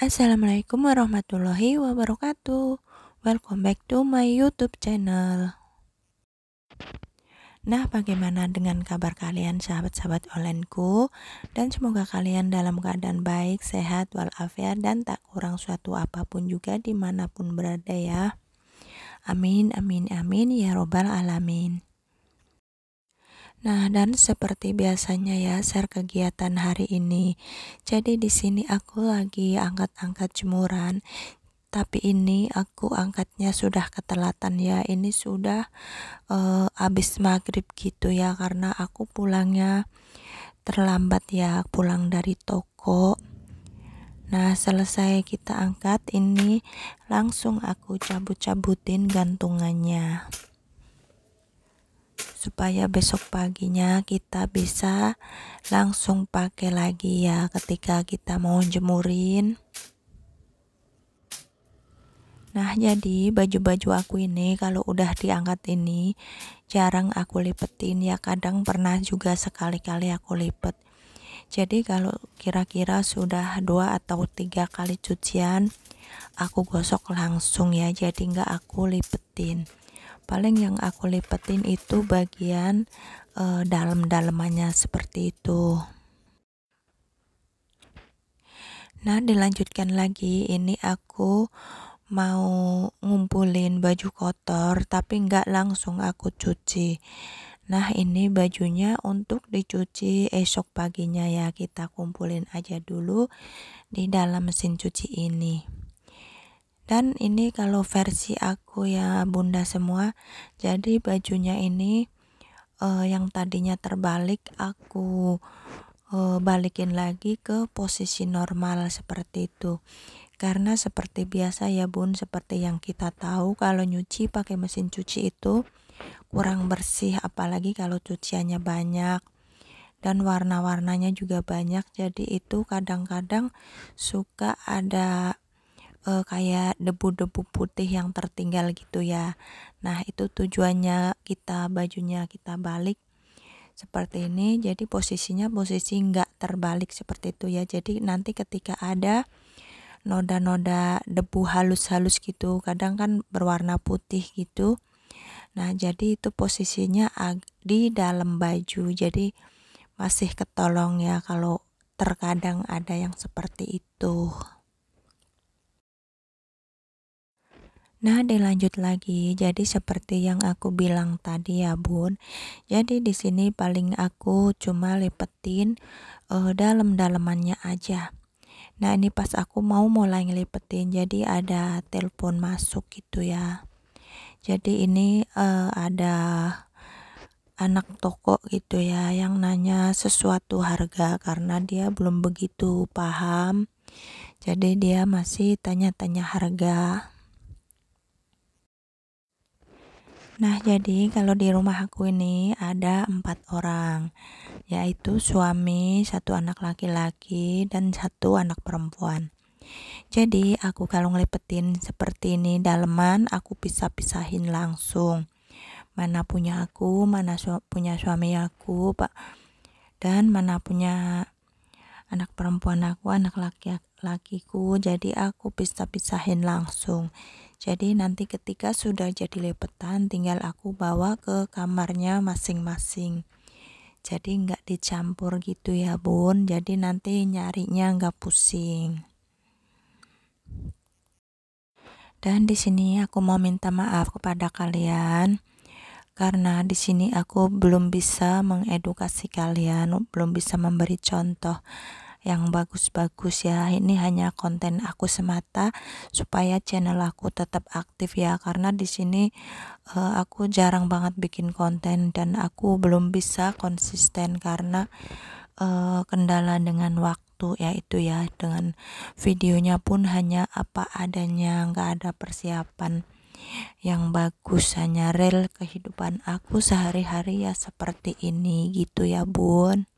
Assalamualaikum warahmatullahi wabarakatuh. Welcome back to my YouTube channel. Nah, bagaimana dengan kabar kalian sahabat-sahabat onlineku? Dan semoga kalian dalam keadaan baik, sehat, walafiat, dan tak kurang suatu apapun juga dimanapun berada ya. Amin, amin, amin, ya robbal alamin. Nah, dan seperti biasanya ya, share kegiatan hari ini. Jadi di sini aku lagi angkat-angkat jemuran, tapi ini aku angkatnya sudah ketelatan ya. Ini sudah uh, habis maghrib gitu ya, karena aku pulangnya terlambat ya, pulang dari toko. Nah, selesai kita angkat ini langsung aku cabut-cabutin gantungannya supaya besok paginya kita bisa langsung pakai lagi ya ketika kita mau jemurin Nah jadi baju-baju aku ini kalau udah diangkat ini jarang aku lipetin ya kadang pernah juga sekali-kali aku lipet jadi kalau kira-kira sudah dua atau tiga kali cucian aku gosok langsung ya jadi nggak aku lipetin paling yang aku lipetin itu bagian uh, dalam-dalamannya seperti itu nah dilanjutkan lagi ini aku mau ngumpulin baju kotor tapi nggak langsung aku cuci Nah ini bajunya untuk dicuci esok paginya ya kita kumpulin aja dulu di dalam mesin cuci ini dan ini kalau versi aku ya bunda semua jadi bajunya ini uh, yang tadinya terbalik aku uh, balikin lagi ke posisi normal seperti itu karena seperti biasa ya bun seperti yang kita tahu kalau nyuci pakai mesin cuci itu kurang bersih apalagi kalau cuciannya banyak dan warna-warnanya juga banyak jadi itu kadang-kadang suka ada uh, kayak debu-debu putih yang tertinggal gitu ya. Nah, itu tujuannya kita bajunya kita balik seperti ini. Jadi posisinya posisi nggak terbalik seperti itu ya. Jadi nanti ketika ada noda-noda debu halus-halus gitu, kadang kan berwarna putih gitu. Nah, jadi itu posisinya di dalam baju. Jadi masih ketolong ya kalau terkadang ada yang seperti itu. Nah, dilanjut lagi. Jadi seperti yang aku bilang tadi ya, Bun. Jadi di sini paling aku cuma lipetin uh, dalam-dalamannya aja. Nah, ini pas aku mau mulai ngelipetin. Jadi ada telepon masuk gitu ya. Jadi ini uh, ada anak toko gitu ya yang nanya sesuatu harga karena dia belum begitu paham. Jadi dia masih tanya-tanya harga. Nah, jadi kalau di rumah aku ini ada empat orang, yaitu suami, satu anak laki-laki, dan satu anak perempuan. Jadi, aku kalau ngelipetin seperti ini daleman, aku bisa pisahin langsung. Mana punya aku, mana su punya suami aku, Pak. Dan mana punya anak perempuan aku, anak laki-lakiku. Jadi, aku bisa pisahin langsung. Jadi nanti ketika sudah jadi lepetan tinggal aku bawa ke kamarnya masing-masing. Jadi nggak dicampur gitu ya bun. Jadi nanti nyarinya nggak pusing. Dan di sini aku mau minta maaf kepada kalian karena di sini aku belum bisa mengedukasi kalian, belum bisa memberi contoh yang bagus-bagus ya ini hanya konten aku semata supaya channel aku tetap aktif ya karena di sini uh, aku jarang banget bikin konten dan aku belum bisa konsisten karena uh, kendala dengan waktu ya itu ya dengan videonya pun hanya apa adanya nggak ada persiapan yang bagus hanya rel kehidupan aku sehari-hari ya seperti ini gitu ya bun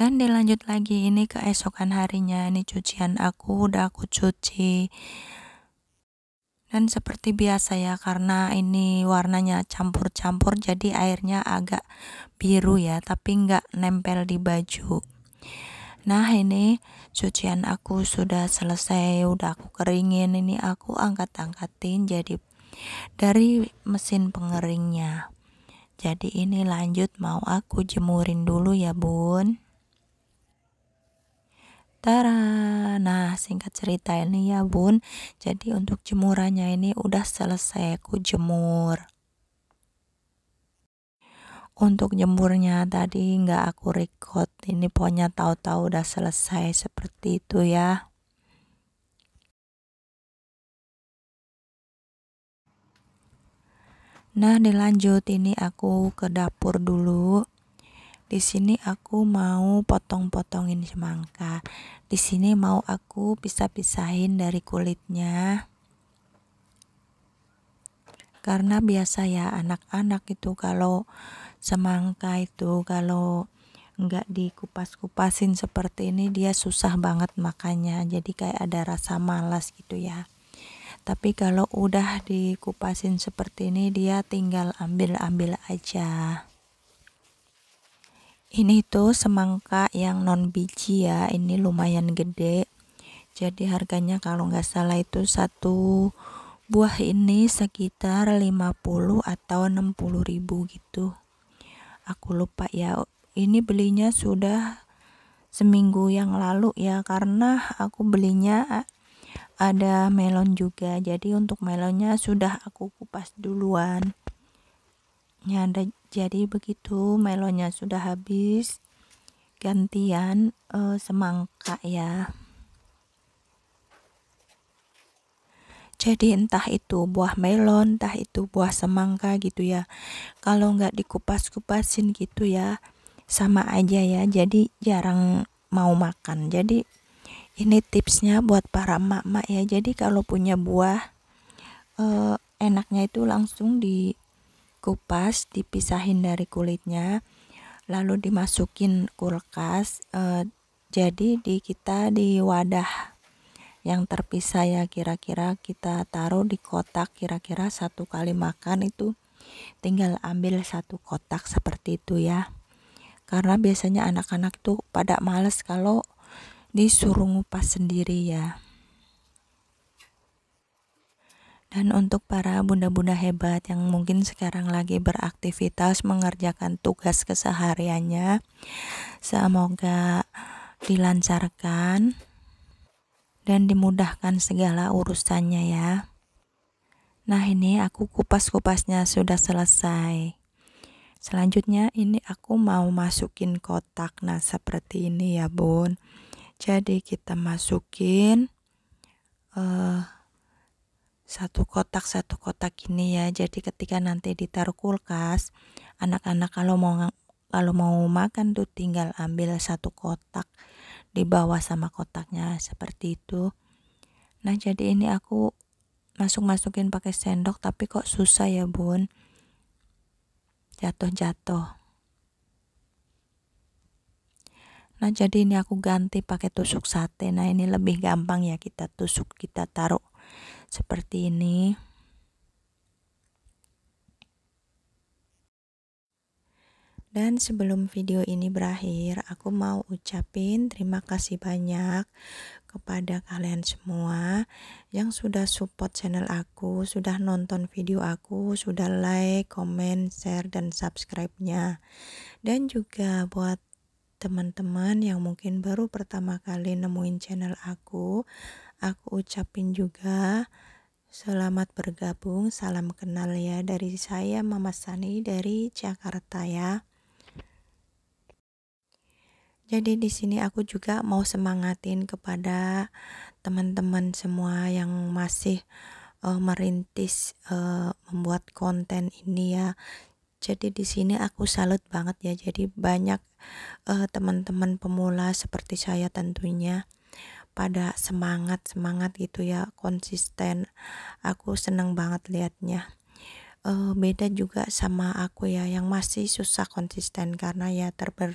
dan dilanjut lagi ini keesokan harinya ini cucian aku udah aku cuci dan seperti biasa ya karena ini warnanya campur-campur jadi airnya agak biru ya tapi nggak nempel di baju nah ini cucian aku sudah selesai udah aku keringin ini aku angkat-angkatin jadi dari mesin pengeringnya jadi ini lanjut mau aku jemurin dulu ya bun Tara. Nah, singkat cerita ini ya, Bun. Jadi untuk jemurannya ini udah selesai aku jemur. Untuk jemurnya tadi nggak aku record. Ini pokoknya tahu-tahu udah selesai seperti itu ya. Nah, dilanjut ini aku ke dapur dulu. Di sini aku mau potong-potongin semangka. Di sini mau aku pisah-pisahin dari kulitnya. Karena biasa ya anak-anak itu kalau semangka itu kalau nggak dikupas-kupasin seperti ini dia susah banget makannya jadi kayak ada rasa malas gitu ya tapi kalau udah dikupasin seperti ini dia tinggal ambil-ambil aja ini tuh semangka yang non biji ya ini lumayan gede jadi harganya kalau nggak salah itu satu buah ini sekitar 50 atau 60 ribu gitu aku lupa ya ini belinya sudah seminggu yang lalu ya karena aku belinya ada melon juga jadi untuk melonnya sudah aku kupas duluan ya ada jadi begitu melonnya sudah habis, gantian uh, semangka ya. Jadi entah itu buah melon, entah itu buah semangka gitu ya. Kalau nggak dikupas-kupasin gitu ya, sama aja ya. Jadi jarang mau makan. Jadi ini tipsnya buat para emak-emak ya. Jadi kalau punya buah, eh, enaknya itu langsung di kupas dipisahin dari kulitnya lalu dimasukin kulkas eh, jadi di kita di wadah yang terpisah ya kira-kira kita taruh di kotak kira-kira satu kali makan itu tinggal ambil satu kotak seperti itu ya karena biasanya anak-anak tuh pada males kalau disuruh ngupas sendiri ya dan untuk para bunda-bunda hebat yang mungkin sekarang lagi beraktivitas mengerjakan tugas kesehariannya, semoga dilancarkan dan dimudahkan segala urusannya ya. Nah, ini aku kupas-kupasnya sudah selesai. Selanjutnya ini aku mau masukin kotak. Nah, seperti ini ya, Bun. Jadi kita masukin uh, satu kotak satu kotak ini ya jadi ketika nanti ditaruh kulkas anak-anak kalau mau kalau mau makan tuh tinggal ambil satu kotak di bawah sama kotaknya seperti itu nah jadi ini aku masuk-masukin pakai sendok tapi kok susah ya bun jatuh-jatuh Nah, jadi ini aku ganti pakai tusuk sate. Nah, ini lebih gampang ya kita tusuk, kita taruh seperti ini. Dan sebelum video ini berakhir, aku mau ucapin terima kasih banyak kepada kalian semua yang sudah support channel aku, sudah nonton video aku, sudah like, comment, share, dan subscribe-nya. Dan juga buat teman-teman yang mungkin baru pertama kali nemuin channel aku aku ucapin juga selamat bergabung, salam kenal ya dari saya Mama Sani dari Jakarta ya. Jadi di sini aku juga mau semangatin kepada teman-teman semua yang masih uh, merintis uh, membuat konten ini ya. Jadi di sini aku salut banget ya. Jadi banyak uh, teman-teman pemula seperti saya tentunya pada semangat-semangat gitu ya, konsisten. Aku seneng banget liatnya. Uh, beda juga sama aku ya yang masih susah konsisten karena ya terber,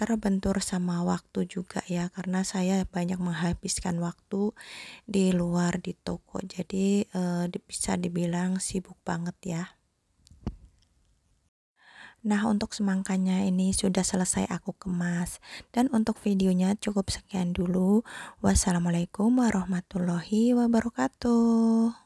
terbentur sama waktu juga ya karena saya banyak menghabiskan waktu di luar di toko jadi uh, bisa dibilang sibuk banget ya Nah, untuk semangkanya ini sudah selesai aku kemas. Dan untuk videonya cukup sekian dulu. Wassalamualaikum warahmatullahi wabarakatuh.